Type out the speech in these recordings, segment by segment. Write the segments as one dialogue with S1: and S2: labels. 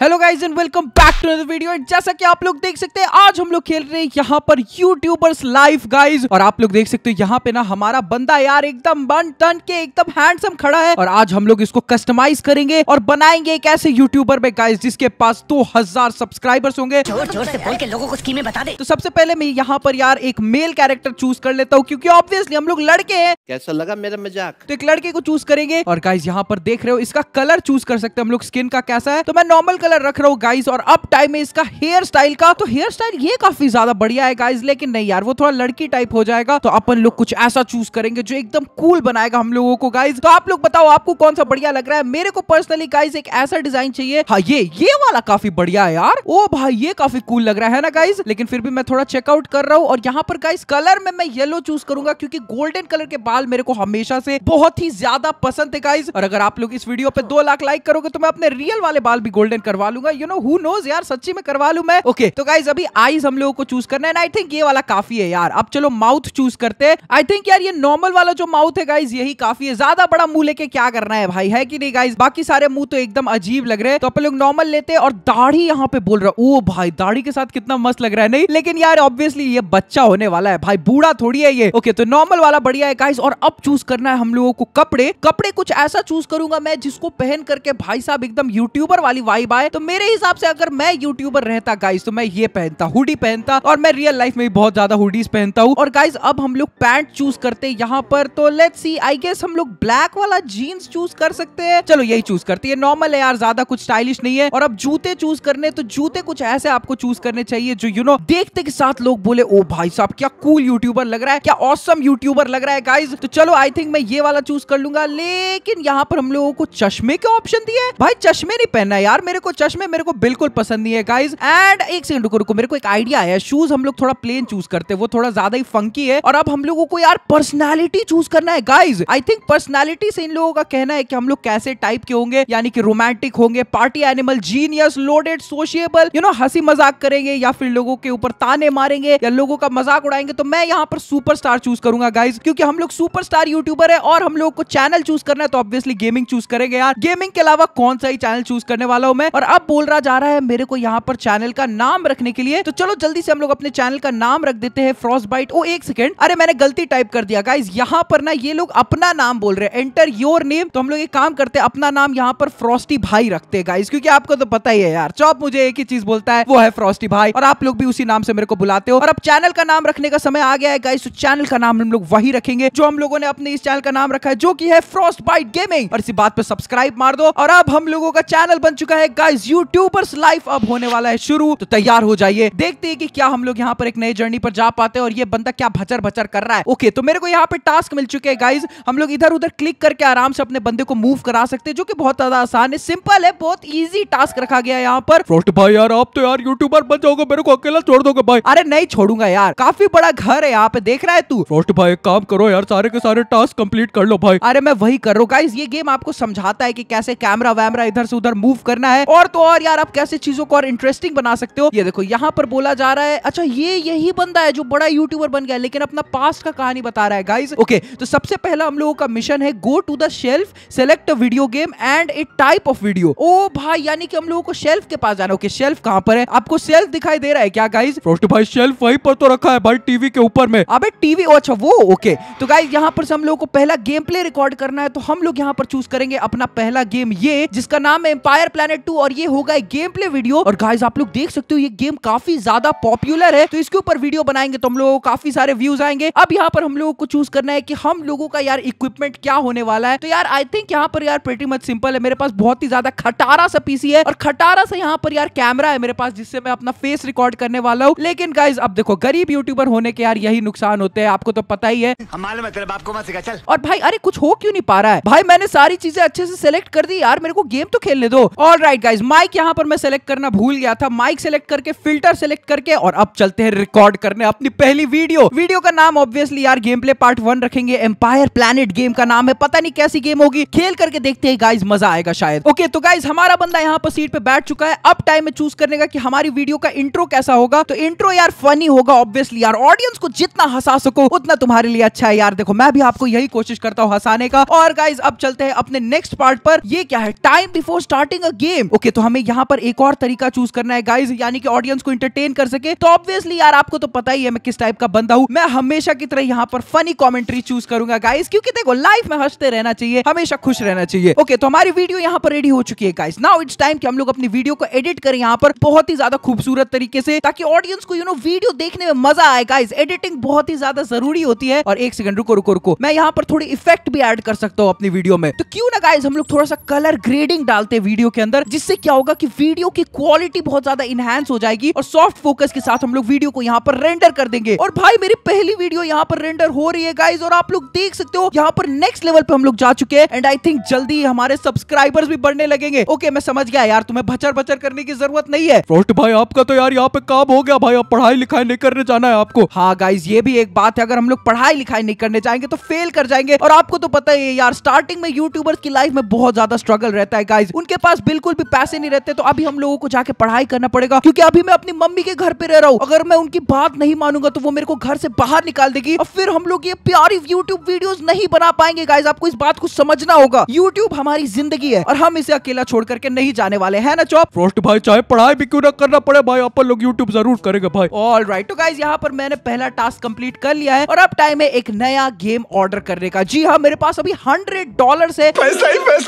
S1: hello guys and welcome back to another video जैसा कि आप लोग देख सकते हैं आज हम लोग खेल रहे हैं यहाँ पर यूट्यूबर्स लाइफ गाइस और आप लोग देख सकते हो यहाँ पे ना हमारा बंदा यार एकदम बन टन के एकदम हैंडसम खड़ा है और आज हम लोग इसको कस्टमाइज करेंगे और बनाएंगे एक ऐसे यूट्यूबर में गाइज जिसके पास दो हजार सब्सक्राइबर्स होंगे जोर जोर से बोल के लोगों को स्कीमें बता दे तो सबसे पहले मैं यहाँ पर यार एक मेल कैरेक्टर चूज कर लेता हूँ क्यूँकी ऑब्वियसली हम लोग लड़के हैं कैसा लगा मेरा मजाक तो एक लड़के को चूज करेंगे और गाइज यहाँ पर देख रहे हो इसका कलर चूज कर सकते हैं हम लोग स्किन का कैसा है तो मैं नॉर्मल कलर रख रहा हूँ गाइज और अब टाइम है इसका हेयर स्टाइल का तो हेयर स्टाइल ये काफी ज्यादा बढ़िया है गाइज लेकिन नहीं यार वो थोड़ा लड़की टाइप हो जाएगा तो अपन लोग कुछ ऐसा चूज करेंगे जो एकदम कूल बनाएगा हम लोगों को गाइज तो आप लोग बताओ आपको कौन सा बढ़िया लग रहा है मेरे को पर्सनली गाइज एक ऐसा डिजाइन चाहिए हाँ ये ये वाला काफी बढ़िया है यार ओ भाई ये काफी कूल लग रहा है ना गाइज लेकिन फिर भी मैं थोड़ा चेकआउट कर रहा हूँ और यहाँ पर गाइज कलर में मैं येलो चूज करूंगा क्योंकि गोल्डन कलर के बाल मेरे को हमेशा से बहुत ही ज्यादा पसंद है गाइज और अगर आप लोग इस वीडियो पे दो लाख लाइक करोगे तो मैं अपने रियल वाले बाल भी गोल्डन कर करवा लूंगा यू नो हु नोज यार सच्ची में करवा लू मैं ओके तो गाइज अभी आईज हम लोगों को चूज करना है आई थिंक ये वाला काफी है यार अब चलो माउथ चूज करते हैं आई थिंक यार ये नॉर्मल वाला जो माउथ है गाइज यही काफी है ज्यादा बड़ा मुंह लेके क्या करना है भाई है कि नहीं गाइज बाकी सारे मुंह तो एकदम अजीब लग रहे हैं तो अपन लोग नॉर्मल लेते हैं और दाढ़ी यहाँ पे बोल रहा ओ भाई दाढ़ी के साथ कितना मस्त लग रहा है नहीं लेकिन यार ऑब्वियसली ये बच्चा होने वाला है भाई बूढ़ा थोड़ी है ये ओके okay, तो नॉर्मल वाला बढ़िया है गाइज और अब चूज करना है हम लोगों को कपड़े कपड़े कुछ ऐसा चूज करूंगा मैं जिसको पहन करके भाई साहब एकदम यूट्यूबर वाली वाइब आए है तो मेरे हिसाब से अगर मैं यूट्यूबर रहता गाइस तो मैं ये पहनता हुडी पहनता और मैं रियल लाइफ में भी बहुत ज्यादा हुडीज पहनता हूँ और गाइज अब हम लोग पैंट चूज करते हैं यहाँ पर तो लेट सी आई गेस हम लोग ब्लैक वाला जीन्स चूज कर सकते हैं चलो यही चूज करती है नॉर्मल है यार ज्यादा कुछ स्टाइलिश नहीं है और अब जूते चूज करने तो जूते कुछ ऐसे आपको चूज करने चाहिए जो यू नो देखते के साथ लोग बोले ओ भाई साहब क्या कूल यूट्यूबर लग रहा है क्या ऑसम यूट्यूबर लग रहा है गाइज तो चलो आई थिंक मैं ये वाला चूज कर लूंगा लेकिन यहाँ पर हम लोगों को चश्मे के ऑप्शन दिए भाई चश्मे नहीं पहनना यार मेरे को चश्मे मेरे को बिल्कुल पसंद नहीं है गाइज एंड एक सेकंड रुको रुको मेरे को एक आइडिया आया शूज हम लोग थोड़ा प्लेन चूज करते हैं वो थोड़ा ज्यादा ही फंकी है और अब हम लोगों को यार पर्सनैलिटी चूज करना है गाइज आई थिंक पर्सनैलिटी से इन लोगों का कहना है कि हम लोग कैसे टाइप के होंगे यानी कि रोमांटिक होंगे party animal genius loaded sociable you know हंसी मजाक करेंगे या फिर लोगों के ऊपर ताने मारेंगे या लोगों का मजाक उड़ाएंगे तो मैं यहाँ पर सुपरस्टार चूज करूंगा गाइज क्योंकि हम लोग सुपरस्टार यूट्यूबर है और हम लोग को चैनल चूज करना है तो ऑब्वियसली गेमिंग चूज करेंगे यार गेमिंग के अलावा कौन सा ही चैनल चूज करने वाला हूँ मैं और अब बोल रहा जा रहा है मेरे को यहाँ पर चैनल का नाम रखने के लिए तो चलो जल्दी से हम लोग अपने चैनल का नाम रख देते हैं फ्रॉस बाइट ओ एक सेकेंड अरे मैंने गलती टाइप कर दिया गाइज यहाँ पर ना ये लोग अपना नाम बोल रहे हैं एंटर योर नेम तो हम लोग ये काम करते हैं अपना नाम यहाँ पर फ्रॉस्टी भाई रखते हैं गाइज क्योंकि आपको तो पता ही है यार चौप मुझे एक ही चीज बोलता है वो है फ्रॉस्टी भाई और आप लोग भी उसी नाम से मेरे को बुलाते हो और अब चैनल का नाम रखने का समय आ गया है गाइज चैनल तो का नाम हम लोग वही रखेंगे जो हम लोगों ने अपने इस चैनल का नाम रखा है जो की है फ्रॉस्ट बाइट गेमिंग और इसी बात पर सब्सक्राइब मार दो और अब हम लोगों का चैनल बन चुका है गाइज गाइस यूट्यूबर्स लाइफ अब होने वाला है शुरू तो तैयार हो जाइए देखते हैं कि क्या हम लोग यहाँ पर एक नई जर्नी पर जा पाते हैं और ये बंदा क्या भचर भचर कर रहा है ओके तो मेरे को यहाँ पे टास्क मिल चुके हैं गाइज हम लोग इधर उधर क्लिक करके आराम से अपने बंदे को मूव करा सकते हैं जो की बहुत ज्यादा आसान है सिंपल है बहुत ईजी टास्क रखा गया यहाँ पर फ्रोस्ट भाई यार आप तो यार यूट्यूबर बन जाओगे मेरे को अकेला छोड़ दोगे भाई अरे नहीं छोड़ूंगा यार काफी बड़ा घर है यहाँ पे देख रहा है तू फ्रोस्ट भाई काम करो यार सारे के सारे टास्क कंप्लीट कर लो भाई अरे मैं वही कर रहा हूँ गाइज ये गेम आपको समझाता है की कैसे कैमरा वैमरा इधर से उधर मूव करना है और और तो और यार आप कैसे चीजों को और इंटरेस्टिंग बना सकते हो ये देखो यहाँ पर बोला जा रहा है अच्छा ये यही बंदा है जो बड़ा यूट्यूबर बन गया लेकिन अपना पास्ट का कहानी बता रहा है गाइज ओके तो सबसे पहला हम लोगों का मिशन है go to the shelf select video game and a type of video ओ भाई यानी कि हम लोगों को शेल्फ के पास जाना ओके शेल्फ कहाँ पर है आपको शेल्फ दिखाई दे रहा है क्या गाइज भाई शेल्फ वही पर तो रखा है भाई टीवी के ऊपर में अब टीवी अच्छा वो ओके तो गाइज यहाँ पर हम लोग को पहला गेम प्ले रिकॉर्ड करना है तो हम लोग यहाँ पर चूज करेंगे अपना पहला गेम ये जिसका नाम है एम्पायर प्लेनेट टू और ये होगा एक गेम प्ले वीडियो और गाइज आप लोग देख सकते हो ये गेम काफी ज्यादा पॉपुलर है तो इसके ऊपर वीडियो बनाएंगे तो हम लोग काफी सारे व्यूज आएंगे अब यहाँ पर हम लोगों को चूज करना है की हम लोगों का यार इक्विपमेंट क्या होने वाला है तो यार आई थिंक यहाँ पर यार प्रेटी मच सिंपल है मेरे पास बहुत ही ज्यादा खटारा सा पीसी है और खटारा सा यहाँ पर यार कैमरा है मेरे पास जिससे मैं अपना फेस रिकॉर्ड करने वाला हूँ लेकिन गाइज अब देखो गरीब यूट्यूबर होने के यार यही नुकसान होते हैं आपको तो पता ही है चल और भाई अरे कुछ हो क्यों नहीं पा रहा है भाई मैंने सारी चीजें अच्छे से सेलेक्ट कर दी यार मेरे को गेम तो खेलने दो all right guys guys mic यहां पर मैं सेलेक्ट करना भूल गया था माइक सेलेक्ट करके फिल्टर सेलेक्ट करके और अब चलते हैं रिकॉर्ड करने अपनी पहली वीडियो वीडियो का नाम ऑब्वियसली यार गेम प्ले पार्ट वन रखेंगे एम्पायर प्लेनेट गेम का नाम है पता नहीं कैसी गेम होगी खेल करके देखते हैं गाइज मजा आएगा शायद ओके तो गाइज हमारा बंदा यहाँ पर सीट पर बैठ चुका है अब टाइम में चूज करने का कि हमारी वीडियो का इंट्रो कैसा होगा तो इंट्रो यार फनी होगा ऑब्वियसली यार ऑडियंस को जितना हंसा सको उतना तुम्हारे लिए अच्छा है यार देखो मैं भी आपको यही कोशिश करता हूँ हंसाने का और गाइज अब चलते हैं अपने नेक्स्ट पार्ट पर ये क्या है time before starting a game okay okay तो हमें यहाँ पर एक और तरीका चूज करना है गाइज यानी कि ऑडियंस को इंटरटेन कर सके तो ऑब्वियसली यार आपको तो पता ही है मैं किस टाइप का बंदा हूँ मैं हमेशा की तरह यहाँ पर फनी कॉमेंट्री चूज करूंगा गाइज क्योंकि देखो लाइफ में हंसते रहना चाहिए हमेशा खुश रहना चाहिए ओके तो हमारी वीडियो यहाँ पर रेडी हो चुकी है गाइज नाउ इट्स टाइम की हम लोग अपनी वीडियो को एडिट करें यहाँ पर बहुत ही ज्यादा खूबसूरत तरीके से ताकि ऑडियंस को यू नो वीडियो देखने में मजा आए गाइज एडिटिंग बहुत ही ज्यादा जरूरी होती है और एक सेकंड रुको रुको रुको मैं यहाँ पर थोड़ी इफेक्ट भी एड कर सकता हूँ अपनी वीडियो में तो क्यों ना गाइज हम लोग थोड़ा सा कलर ग्रेडिंग डालते हैं वीडियो के अंदर जिससे इससे क्या होगा कि वीडियो की क्वालिटी बहुत ज्यादा इनहेंस हो जाएगी और सॉफ्ट फोकस के साथ हम लोग वीडियो को यहाँ पर रेंडर कर देंगे और भाई मेरी पहली वीडियो यहाँ पर रेंडर हो रही है गाइज और आप लोग देख सकते हो यहाँ पर नेक्स्ट लेवल पे हम लोग जा चुके हैं एंड आई थिंक जल्दी हमारे सब्सक्राइबर्स भी बढ़ने लगेंगे ओके मैं समझ गया यार तुम्हें भचर भचर करने की जरूरत नहीं है फ्रोट भाई आपका तो यार यहाँ पे काम हो गया भाई आप पढ़ाई लिखाई नहीं करने जाना है आपको हाँ गाइज ये भी एक बात है अगर हम लोग पढ़ाई लिखाई नहीं करने जाएंगे तो फेल कर जाएंगे और आपको तो पता ही है यार स्टार्टिंग में यूट्यूबर्स की लाइफ में बहुत ज्यादा स्ट्रगल रहता है गाइज उनके पास बिल्कुल भी पैसे नहीं रहते तो अभी हम लोगों को जाके पढ़ाई करना पड़ेगा क्योंकि अभी मैं अपनी मम्मी के घर पे रह रहा हूँ अगर मैं उनकी बात नहीं मानूंगा तो वो मेरे को घर से बाहर निकाल देगी और फिर हम लोग ये प्यारी यूट्यूब वीडियो नहीं बना पाएंगे गाइज आपको इस बात को समझना होगा यूट्यूब हमारी जिंदगी है और हम इसे अकेला छोड़ करके नहीं जाने वाले है ना चौप फ्रोस्ट भाई चाहे पढ़ाई भी क्यों ना करना पड़े भाई आप लोग यूट्यूब जरूर करेगा भाई ऑल राइट तो गाइज यहाँ पर मैंने पहला टास्क कंप्लीट कर लिया है और अब टाइम है एक नया गेम ऑर्डर करने का जी हाँ मेरे पास अभी हंड्रेड डॉलर है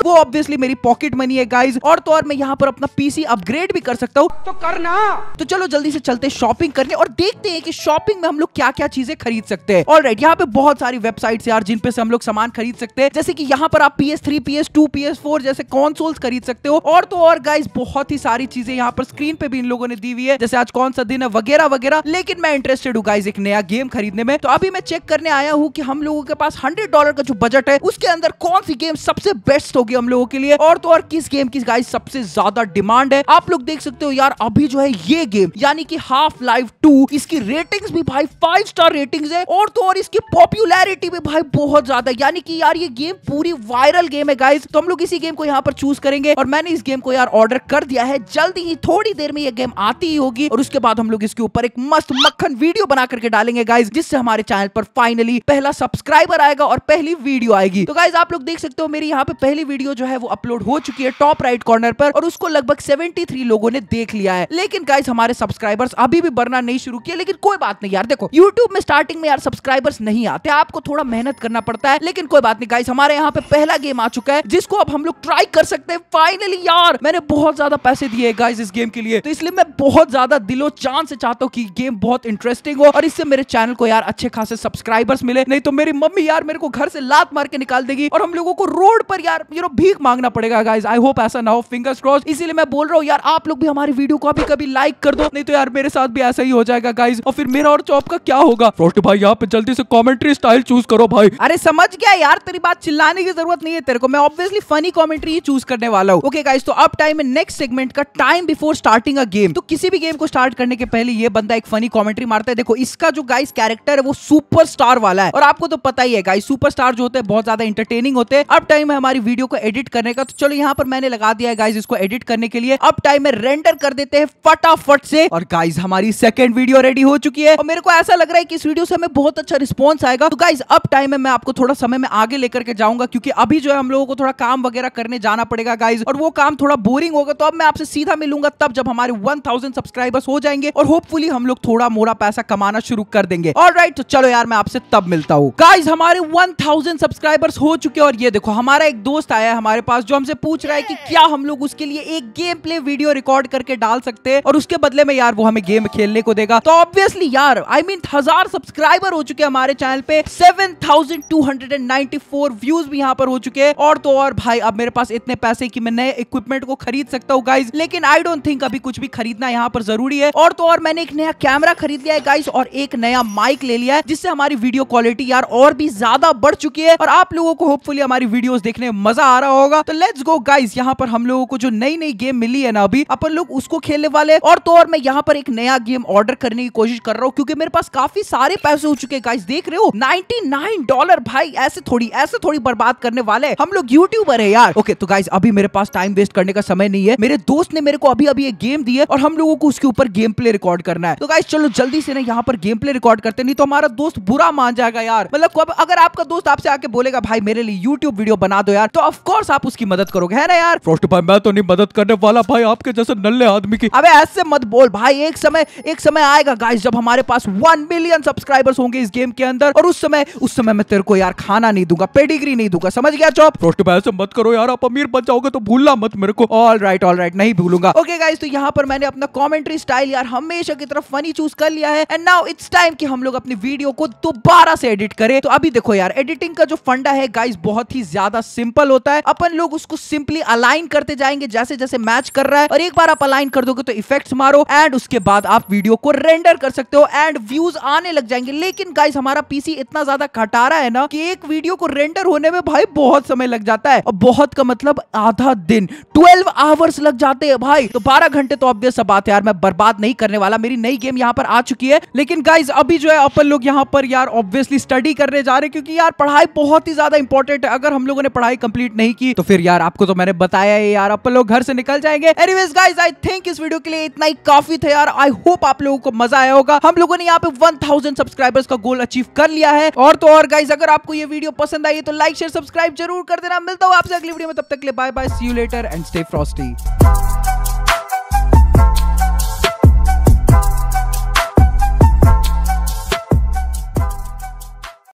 S1: वो ऑब्वियसली मेरी पॉकेट मनी है गाइज और तो और मैं यहाँ यहाँ पर अपना पीसी अपग्रेड भी कर सकता हूँ तो करना तो चलो जल्दी से चलते शॉपिंग करने और देखते हैं कि शॉपिंग में हम लोग क्या क्या चीजें खरीद सकते हैं और राइट यहाँ पे बहुत सारी वेबसाइट यार जिनपे से हम लोग सामान खरीद सकते हैं जैसे की यहाँ पर आप पी एस थ्री पी जैसे कॉन्सोल्स खरीद सकते हो और तो और गाइज बहुत ही सारी चीजें यहाँ पर स्क्रीन पे भी इन लोगों ने दी हुई है जैसे आज कौन सा दिन है वगैरह वगैरह लेकिन मैं इंटरेस्टेड हूँ गाइज एक नया गेम खरीदने में तो अभी मैं चेक करने आया हूँ की हम लोगों के पास हंड्रेड डॉलर का जो बजट है उसके अंदर कौन सी गेम सबसे बेस्ट होगी हम लोगों के लिए और तो और किस गेम की गाइज सबसे ज्यादा डिमांड है आप लोग देख सकते हो यार अभी जो है ये गेम यानी कि हाफ लाइफ टू इसकी रेटिंग भी भाई फाइव स्टार रेटिंग है और तो और इसकी पॉपुलरिटी भी भाई बहुत ज्यादा यानी कि यार ये गेम पूरी वायरल गेम है गाइज तो हम लोग इसी गेम को यहाँ पर चूज करेंगे और मैंने इस गेम को यार ऑर्डर कर दिया है जल्दी ही थोड़ी देर में ये गेम आती ही होगी और उसके बाद हम लोग इसके ऊपर एक मस्त मक्खन वीडियो बना करके डालेंगे गाइज जिससे हमारे चैनल पर फाइनली पहला सब्सक्राइबर आएगा और पहली वीडियो आएगी तो गाइज आप लोग देख सकते हो मेरी यहाँ पे पहली वीडियो जो है वो अपलोड हो चुकी है टॉप राइट कॉर्नर पर और उसको लगभग 73 लोगों ने देख लिया है लेकिन गाइस हमारे सब्सक्राइबर्स अभी भी बढ़ना नहीं शुरू किया लेकिन कोई बात नहीं यार देखो यूट्यूब में स्टार्टिंग में यार सब्सक्राइबर्स नहीं आते आपको थोड़ा मेहनत करना पड़ता है लेकिन कोई बात नहीं गाइस हमारे यहाँ पे पहला गेम आ चुका है जिसको अब हम लोग ट्राई कर सकते हैं फाइनली यार मैंने बहुत ज्यादा पैसे दिए गाइज इस गेम के लिए तो इसलिए मैं बहुत ज्यादा दिलो चांद से चाहता हूँ की गेम बहुत इंटरेस्टिंग हो और इससे मेरे चैनल को यार अच्छे खासे सब्सक्राइबर्स मिले नहीं तो मेरी मम्मी यार मेरे को घर से लात मार के निकाल देगी और हम लोगों को रोड पर यार यू नो भीख मांगना पड़ेगा गाइज आई होप ऐसा ना हो फिंगर्स क्रॉस इसीलिए मैं बोल रहा हूँ यार आप लोग भी हमारी वीडियो को अभी कभी लाइक कर दो नहीं तो यार मेरे साथ भी ऐसा ही हो जाएगा गाइज और फिर मेरा और चौप का क्या होगा फ्रोस्ट भाई यहाँ पे जल्दी से कॉमेंट्री स्टाइल चूज करो भाई अरे समझ गया यार तेरी बात चिल्लाने की जरूरत नहीं है तेरे को मैं ऑब्वियसली फनी कॉमेंट्री ही चूज करने वाला हूँ ओके गाइज तो अब टाइम है नेक्स्ट सेगमेंट का time before starting a game तो किसी भी गेम को स्टार्ट करने के पहले ये बंदा एक फनी कॉमेंट्री मारता है देखो इसका जो गाइस कैरेक्टर है वो सुपर स्टार वाला है और आपको तो पता ही है गाइस सुपर स्टार जो होते हैं बहुत ज्यादा इंटरटेनिंग होते हैं अब टाइम है हमारी वीडियो को एडिट करने का तो चलो यहाँ पर मैंने लगा दिया है गाइस इसको एडिट करने के लिए अब टाइम में रेंडर कर देते हैं फटाफट से और गाइज हमारी सेकेंड वीडियो रेडी हो चुकी है और मेरे को ऐसा लग रहा है कि इस वीडियो से हमें बहुत अच्छा रिस्पॉन्स आएगा तो गाइज अब टाइम में मैं आपको थोड़ा समय में आगे लेकर के जाऊंगा क्योंकि अभी जो है हम लोगों को थोड़ा काम वगैरह करने जाना पड़ेगा गाइज और वो काम थोड़ा बोरिंग होगा तो अब मैं आपसे सीधा मिलूंगा तब जब हमारे वन सब्सक्राइबर्स हो जाएंगे और होपफुली हम लोग थोड़ा मोरा पैसा कमाना शुरू कर देंगे और राइट तो चलो यार मैं आपसे तब मिलता हूँ गाइज हमारे थाउजेंड सब्सक्राइबर्स हो चुके और ये देखो हमारा एक दोस्त आया है हमारे पास जो हमसे पूछ रहा है कि क्या हम लोग उसके लिए एक गेम प्ले वीडियो रिकॉर्ड करके डाल सकते हैं और उसके बदले में यार वो हमें गेम खेलने को देगा तो ऑब्वियसली यार आई I मीन mean, हजार सब्सक्राइबर हो चुके हमारे चैनल पे 7,294 व्यूज भी यहाँ पर हो चुके हैं और तो और भाई अब मेरे पास इतने पैसे की मैं नए इक्विपमेंट को खरीद सकता हूँ गाइज लेकिन आई डोंट थिंक अभी कुछ भी खरीदना यहाँ पर जरूरी है और तो और मैंने एक नया कैमरा खरीद लिया है गाइज और एक नया माइक ले लिया है जिससे हमारी वीडियो क्वालिटी यार और भी ज्यादा बढ़ चुकी है और आप लोगों को होपफुली हमारी वीडियोस देखने में मजा आ रहा होगा तो लेट्स गो गाइज यहाँ पर हम लोगों को जो नई नई गेम मिली है ना अभी अपन लोग उसको खेलने वाले हैं और तो और मैं यहाँ पर एक नया गेम ऑर्डर करने की कोशिश कर रहा हूँ क्योंकि मेरे पास काफी सारे पैसे हो चुके गाइस देख रहे हो 99 डॉलर भाई ऐसे थोड़ी ऐसे थोड़ी बर्बाद करने वाले हम लोग यूट्यूबर है यार ओके तो गाइस अभी मेरे पास टाइम वेस्ट करने का समय नहीं है मेरे दोस्त ने मेरे को अभी अभी एक गेम दी है और हम लोगों को उसके ऊपर गेम प्ले रिकॉर्ड करना है तो गाइस चलो जल्दी से ना यहाँ पर गेम प्ले रिकॉर्ड करते नहीं तो हमारा दोस्त बुरा मान जाएगा यार मतलब अगर आपका दोस्त आपसे आके बोलेगा भाई मेरे लिए यूट्यूब वीडियो बना दो यार तो ऑफकोर्स आप उसकी मदद करोगे है ना यार फर्स्ट मैं तो नहीं मदद करने वाला भाई आपके जैसे नल्ले आदमी की अबे ऐसे मत बोल भाई एक समय एक समय आएगा गाइस जब हमारे पास वन मिलियन सब्सक्राइबर्स होंगे इस गेम के अंदर और उस समय उस समय मैं तेरे को यार खाना नहीं दूंगा पेडिग्री नहीं दूंगा समझ गया चौप रोस्ट तो भाई ऐसे मत करो यार आप अमीर बन जाओगे तो भूलना मत मेरे को ऑल राइट ऑल राइट नहीं भूलूंगा ओके गाइस तो यहाँ पर मैंने अपना कॉमेंट्री स्टाइल यार हमेशा की तरफ फनी चूज कर लिया है एंड नाउ इट्स टाइम की हम लोग अपनी वीडियो को दोबारा से एडिट करे तो अभी देखो यार एडिटिंग का जो फंडा है गाइस बहुत ही ज्यादा सिंपल होता है अपन लोग उसको सिंपली अलाइन करते जाएंगे जैसे जैसे मैच कर रहा है और एक बार आप अलाइन कर दोगे तो इफेक्ट मारो एंड उसके बाद आप वीडियो को रेंडर कर सकते हो एंड व्यूज आने लग जाएंगे लेकिन गाइस हमारा पीसी इतना ज्यादा खटा रहा है ना कि एक वीडियो को रेंडर होने में भाई बहुत समय लग जाता है और बहुत का मतलब आधा दिन ट्वेल्व आवर्स लग जाते हैं भाई तो बारह घंटे तो ऑब्वियस सब बात यार मैं बर्बाद नहीं करने वाला मेरी नई गेम यहाँ पर आ चुकी है लेकिन गाइज अभी जो है अपन लोग यहाँ पर यार ऑब्वियसली स्टडी करने जा रहे हैं क्योंकि यार पढ़ाई बहुत ही ज्यादा इंपॉर्टेंट है अगर हम लोगों ने पढ़ाई कंप्लीट नहीं की तो फिर यार आपको तो मैंने बताया है यार अपन लोग घर से निकल जाएंगे एनीवेज गाइस आई थिंक इस वीडियो के लिए इतना ही काफी था यार आई होप आप लोगों को मजा आया होगा हम लोगों ने यहाँ पे 1000 सब्सक्राइबर्स का गोल अचीव कर लिया है और तो और गाइज अगर आपको ये वीडियो पसंद आई तो लाइक शेयर सब्सक्राइब जरूर कर देना मिलता हूँ आपसे अगली वीडियो में तब तक के bye bye see you later and stay Frosty